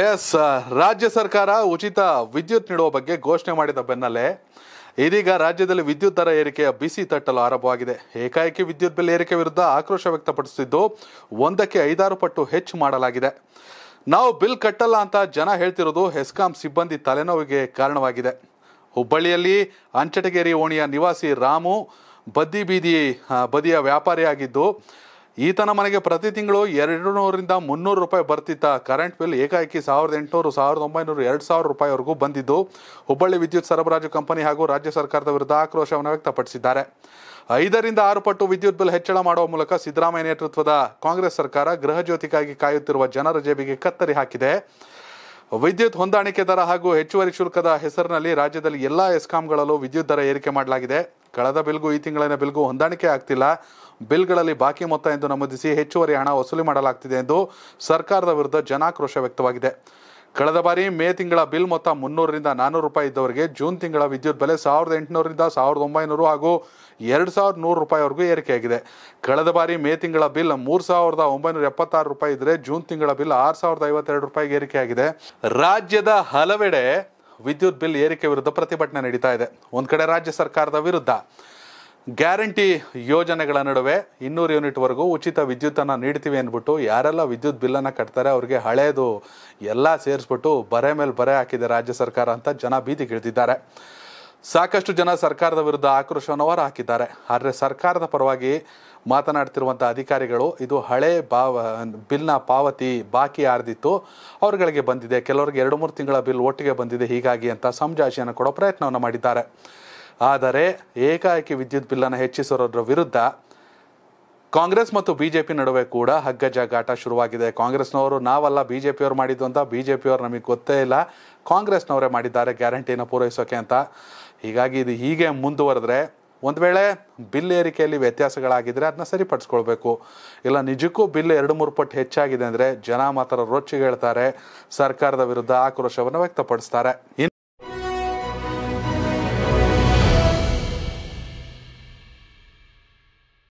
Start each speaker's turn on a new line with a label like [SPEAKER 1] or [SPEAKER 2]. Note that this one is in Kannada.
[SPEAKER 1] ಎಸ್ uh, ರಾಜ್ಯ ಸರ್ಕಾರ ಉಚಿತ ವಿದ್ಯುತ್ ನೀಡುವ ಬಗ್ಗೆ ಘೋಷಣೆ ಮಾಡಿದ ಬೆನ್ನಲ್ಲೇ ಇದೀಗ ರಾಜ್ಯದಲ್ಲಿ ವಿದ್ಯುತ್ ದರ ಏರಿಕೆಯ ಬಿಸಿ ತಟ್ಟಲು ಆರಂಭವಾಗಿದೆ ಏಕಾಏಕಿ ವಿದ್ಯುತ್ ಬಿಲ್ ಏರಿಕೆ ವಿರುದ್ಧ ಆಕ್ರೋಶ ವ್ಯಕ್ತಪಡಿಸುತ್ತಿದ್ದು ಒಂದಕ್ಕೆ ಐದಾರು ಪಟ್ಟು ಹೆಚ್ಚು ಮಾಡಲಾಗಿದೆ ನಾವು ಬಿಲ್ ಕಟ್ಟಲ್ಲ ಅಂತ ಜನ ಹೇಳ್ತಿರೋದು ಹೆಸ್ಕಾಂ ಸಿಬ್ಬಂದಿ ತಲೆನೋವಿಗೆ ಕಾರಣವಾಗಿದೆ ಹುಬ್ಬಳ್ಳಿಯಲ್ಲಿ ಅಂಚಟಗೇರಿ ಓಣಿಯ ನಿವಾಸಿ ರಾಮು ಬದ್ದಿ ಬೀದಿ ಬದಿಯ ವ್ಯಾಪಾರಿಯಾಗಿದ್ದು ಈತನ ಮನೆಗೆ ಪ್ರತಿ ತಿಂಗಳು ಎರಡು ನೂರಿಂದ ಮುನ್ನೂರು ರೂಪಾಯಿ ಬರ್ತಿತ್ತ ಕರೆಂಟ್ ಬಿಲ್ ಏಕಾಏಕಿ ಸಾವಿರದ ಎಂಟುನೂರು ಸಾವಿರದ ಒಂಬೈನೂರು ಎರಡು ಸಾವಿರ ರೂಪಾಯಿವರೆಗೂ ಬಂದಿದ್ದು ಹುಬ್ಬಳ್ಳಿ ವಿದ್ಯುತ್ ಸರಬರಾಜು ಕಂಪನಿ ಹಾಗೂ ರಾಜ್ಯ ಸರ್ಕಾರದ ವಿರುದ್ಧ ಆಕ್ರೋಶವನ್ನು ವ್ಯಕ್ತಪಡಿಸಿದ್ದಾರೆ ಐದರಿಂದ ಆರು ಪಟ್ಟು ವಿದ್ಯುತ್ ಬಿಲ್ ಹೆಚ್ಚಳ ಮಾಡುವ ಮೂಲಕ ಸಿದ್ದರಾಮಯ್ಯ ನೇತೃತ್ವದ ಕಾಂಗ್ರೆಸ್ ಸರ್ಕಾರ ಗೃಹ ಜ್ಯೋತಿಗಾಗಿ ಕಾಯುತ್ತಿರುವ ಜನರ ಜೇಬಿಗೆ ಕತ್ತರಿ ಹಾಕಿದೆ ವಿದ್ಯುತ್ ಹೊಂದಾಣಿಕೆ ದರ ಹಾಗೂ ಹೆಚ್ಚುವರಿ ಶುಲ್ಕದ ಹೆಸರಿನಲ್ಲಿ ರಾಜ್ಯದಲ್ಲಿ ಎಲ್ಲ ಎಸ್ಕಾಂಗಳಲ್ಲೂ ವಿದ್ಯುತ್ ದರ ಏರಿಕೆ ಮಾಡಲಾಗಿದೆ ಕಳೆದ ಬಿಲ್ಗೂ ಈ ತಿಂಗಳಿನ ಬಿಲ್ಗೂ ಹೊಂದಾಣಿಕೆ ಆಗ್ತಿಲ್ಲ ಬಿಲ್ಗಳಲ್ಲಿ ಬಾಕಿ ಮೊತ್ತ ಎಂದು ನಮೂದಿಸಿ ಹೆಚ್ಚುವರಿ ಹಣ ವಸೂಲಿ ಮಾಡಲಾಗ್ತಿದೆ ಎಂದು ಸರ್ಕಾರದ ವಿರುದ್ಧ ಜನಾಕ್ರೋಶ ವ್ಯಕ್ತವಾಗಿದೆ ಕಳೆದ ಬಾರಿ ಮೇ ತಿಂಗಳ ಬಿಲ್ ಮೊತ್ತ ಮುನ್ನೂರರಿಂದ ನಾನ್ನೂರು ರೂಪಾಯಿ ಇದ್ದವರಿಗೆ ಜೂನ್ ತಿಂಗಳ ವಿದ್ಯುತ್ ಬೆಲೆ ಸಾವಿರದ ಎಂಟುನೂರರಿಂದ ಸಾವಿರದ ಒಂಬೈನೂರು ಹಾಗೂ ಎರಡು ಸಾವಿರದ ನೂರು ರೂಪಾಯಿವರೆಗೂ ಏರಿಕೆಯಾಗಿದೆ ಕಳೆದ ಬಾರಿ ಮೇ ತಿಂಗಳ ಬಿಲ್ ಮೂರು ಸಾವಿರದ ಒಂಬೈನೂರ ಎಪ್ಪತ್ತಾರು ರೂಪಾಯಿ ಇದ್ದರೆ ಜೂನ್ ತಿಂಗಳ ಬಿಲ್ ಆರು ಸಾವಿರದ ಐವತ್ತೆರಡು ರೂಪಾಯಿಗೆ ಏರಿಕೆಯಾಗಿದೆ ರಾಜ್ಯದ ಹಲವೆಡೆ ವಿದ್ಯುತ್ ಬಿಲ್ ಏರಿಕೆ ವಿರುದ್ಧ ಪ್ರತಿಭಟನೆ ನಡೀತಾ ಇದೆ ಒಂದು ಕಡೆ ರಾಜ್ಯ ಸರ್ಕಾರದ ವಿರುದ್ಧ ಗ್ಯಾರಂಟಿ ಯೋಜನೆಗಳ ನಡುವೆ ಇನ್ನೂರು ಯೂನಿಟ್ವರೆಗೂ ಉಚಿತ ವಿದ್ಯುತ್ತನ್ನು ನೀಡ್ತೀವಿ ಅಂದ್ಬಿಟ್ಟು ಯಾರೆಲ್ಲ ವಿದ್ಯುತ್ ಬಿಲ್ಲನ್ನು ಕಟ್ತಾರೆ ಅವ್ರಿಗೆ ಹಳೆಯದು ಎಲ್ಲ ಸೇರಿಸ್ಬಿಟ್ಟು ಬರೆ ಮೇಲೆ ಬರೆ ಹಾಕಿದೆ ರಾಜ್ಯ ಸರ್ಕಾರ ಅಂತ ಜನ ಬೀದಿಗಿಳಿದಿದ್ದಾರೆ ಸಾಕಷ್ಟು ಜನ ಸರ್ಕಾರದ ವಿರುದ್ಧ ಆಕ್ರೋಶವನ್ನು ಹೊರ ಹಾಕಿದ್ದಾರೆ ಆದರೆ ಸರ್ಕಾರದ ಪರವಾಗಿ ಮಾತನಾಡ್ತಿರುವಂಥ ಅಧಿಕಾರಿಗಳು ಇದು ಹಳೆ ಬಾವ ಬಿಲ್ನ ಪಾವತಿ ಬಾಕಿ ಆರ್ದಿತ್ತು ಅವರುಗಳಿಗೆ ಬಂದಿದೆ ಕೆಲವರಿಗೆ ಎರಡು ಮೂರು ತಿಂಗಳ ಬಿಲ್ ಒಟ್ಟಿಗೆ ಬಂದಿದೆ ಹೀಗಾಗಿ ಅಂತ ಸಂಜಾಶಿಯನ್ನು ಕೊಡೋ ಪ್ರಯತ್ನವನ್ನು ಮಾಡಿದ್ದಾರೆ ಆದರೆ ಏಕಾಏಕಿ ವಿದ್ಯುತ್ ಬಿಲ್ಲನ್ನು ಹೆಚ್ಚಿಸಿರೋದ್ರ ವಿರುದ್ಧ ಕಾಂಗ್ರೆಸ್ ಮತ್ತು ಬಿ ಜೆ ಪಿ ನಡುವೆ ಕೂಡ ಹಗ್ಗ ಶುರುವಾಗಿದೆ ಕಾಂಗ್ರೆಸ್ನವರು ನಾವಲ್ಲ ಬಿ ಜೆ ಪಿಯವ್ರು ಮಾಡಿದ್ದು ಅಂತ ಬಿ ಜೆ ಪಿಯವ್ರು ನಮಗೆ ಗೊತ್ತೇ ಇಲ್ಲ ಕಾಂಗ್ರೆಸ್ನವರೇ ಮಾಡಿದ್ದಾರೆ ಗ್ಯಾರಂಟಿನ ಪೂರೈಸೋಕೆ ಅಂತ ಹೀಗಾಗಿ ಇದು ಹೀಗೆ ಮುಂದುವರೆದ್ರೆ ಒಂದು ವೇಳೆ ಬಿಲ್ ಏರಿಕೆಯಲ್ಲಿ ವ್ಯತ್ಯಾಸಗಳಾಗಿದ್ದರೆ ಅದನ್ನ ಸರಿಪಡಿಸ್ಕೊಳ್ಬೇಕು ಇಲ್ಲ ನಿಜಕ್ಕೂ ಬಿಲ್ ಎರಡು ಮೂರು ಪಟ್ಟು ಹೆಚ್ಚಾಗಿದೆ ಅಂದರೆ ಜನ ಮಾತ್ರ ರೊಚ್ಚಿಗೆ ಹೇಳ್ತಾರೆ ಸರ್ಕಾರದ ವಿರುದ್ಧ ಆಕ್ರೋಶವನ್ನು ವ್ಯಕ್ತಪಡಿಸ್ತಾರೆ